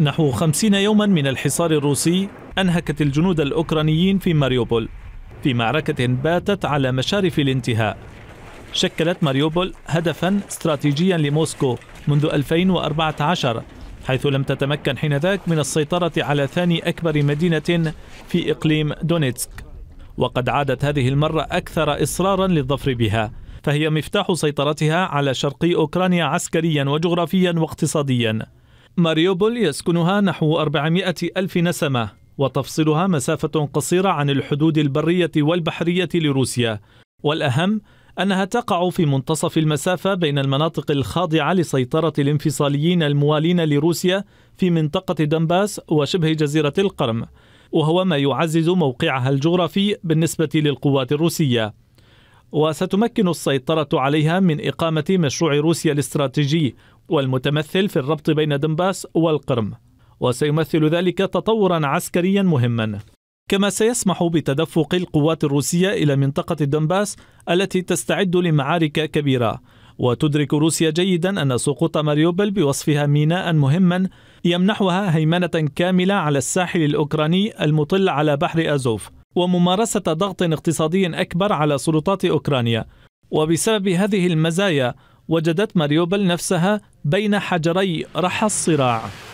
نحو خمسين يوما من الحصار الروسي أنهكت الجنود الأوكرانيين في ماريوبول في معركة باتت على مشارف الانتهاء شكلت ماريوبول هدفا استراتيجيا لموسكو منذ 2014 حيث لم تتمكن حينذاك من السيطرة على ثاني أكبر مدينة في إقليم دونيتسك وقد عادت هذه المرة أكثر إصرارا للظفر بها فهي مفتاح سيطرتها على شرقي أوكرانيا عسكريا وجغرافيا واقتصاديا ماريوبول يسكنها نحو 400 ألف نسمة وتفصلها مسافة قصيرة عن الحدود البرية والبحرية لروسيا والأهم أنها تقع في منتصف المسافة بين المناطق الخاضعة لسيطرة الانفصاليين الموالين لروسيا في منطقة دنباس وشبه جزيرة القرم وهو ما يعزز موقعها الجغرافي بالنسبة للقوات الروسية وستمكن السيطرة عليها من إقامة مشروع روسيا الاستراتيجي والمتمثل في الربط بين دنباس والقرم وسيمثل ذلك تطورا عسكريا مهما كما سيسمح بتدفق القوات الروسية إلى منطقة دنباس التي تستعد لمعارك كبيرة وتدرك روسيا جيدا أن سقوط ماريوبل بوصفها ميناء مهما يمنحها هيمنة كاملة على الساحل الأوكراني المطل على بحر أزوف وممارسة ضغط اقتصادي أكبر على سلطات أوكرانيا وبسبب هذه المزايا وجدت ماريوبل نفسها بين حجري رحى الصراع